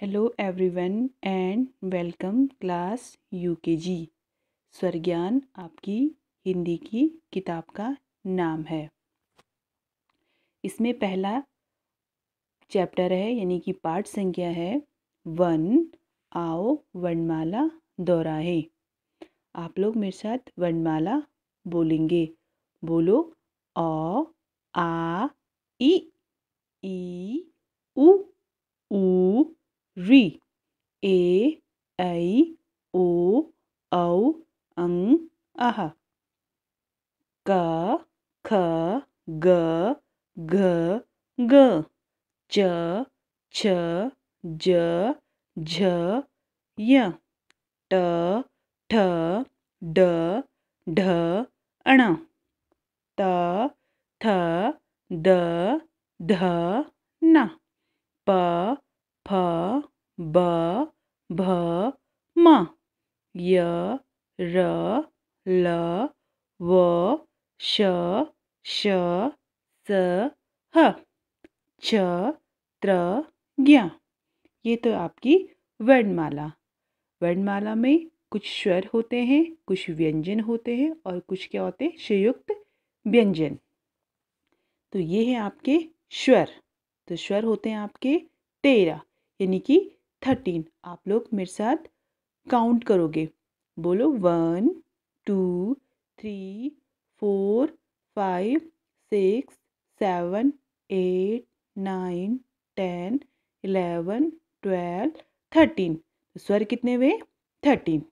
hello everyone and welcome class UKG स्वरज्ञान आपकी हिंदी की किताब का नाम है इसमें पहला चैप्टर है यानी कि पाठ संख्या है वन आओ वर्णमाला दोहराए आप लोग मेरे साथ वर्णमाला बोलेंगे बोलो ओ आ ई ई ऊ re a i o au ang aha ka Ya, g g g ch Da, j jh da th na pa pa ब भ म य र ल व श श स ह च त्र ज्ञ ये तो आपकी वर्णमाला वर्णमाला में कुछ स्वर होते हैं कुछ व्यंजन होते हैं और कुछ क्या होते हैं संयुक्त व्यंजन तो ये है आपके स्वर तो स्वर होते हैं आपके तेरह यानी कि थर्टीन आप लोग मेरे साथ काउंट करोगे बोलो one two three four five six seven eight nine ten eleven twelve thirteen तो स्वर कितने हुए थर्टीन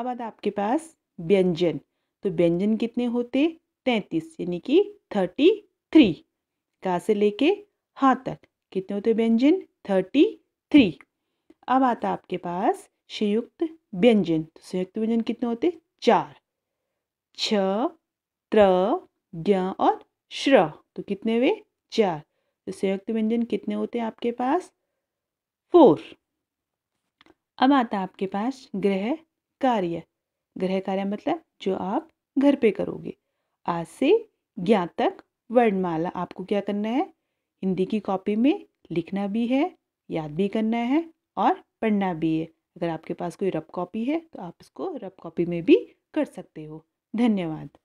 अब आता आपके पास व्यंजन तो व्यंजन कितने होते तैंतीस यानी कि थर्टी थ्री कहाँ से लेके हाँ तक कितने होते व्यंजन थर्टी थ्री अब आता आपके पास संयुक्त व्यंजन तो संयुक्त व्यंजन कितने होते चार छ त्र ज्ञ और श्र तो कितने हुए चार तो संयुक्त व्यंजन कितने होते हैं आपके पास फोर अब आता आपके पास ग्रह कार्य ग्रह कार्य मतलब जो आप घर पे करोगे आज से ज्ञातक तक वर्णमाला आपको क्या करना है हिंदी की कॉपी में लिखना भी है याद भी करना है और पढ़ना भी है अगर आपके पास कोई रफ कॉपी है तो आप इसको रफ कॉपी में भी कर सकते हो धन्यवाद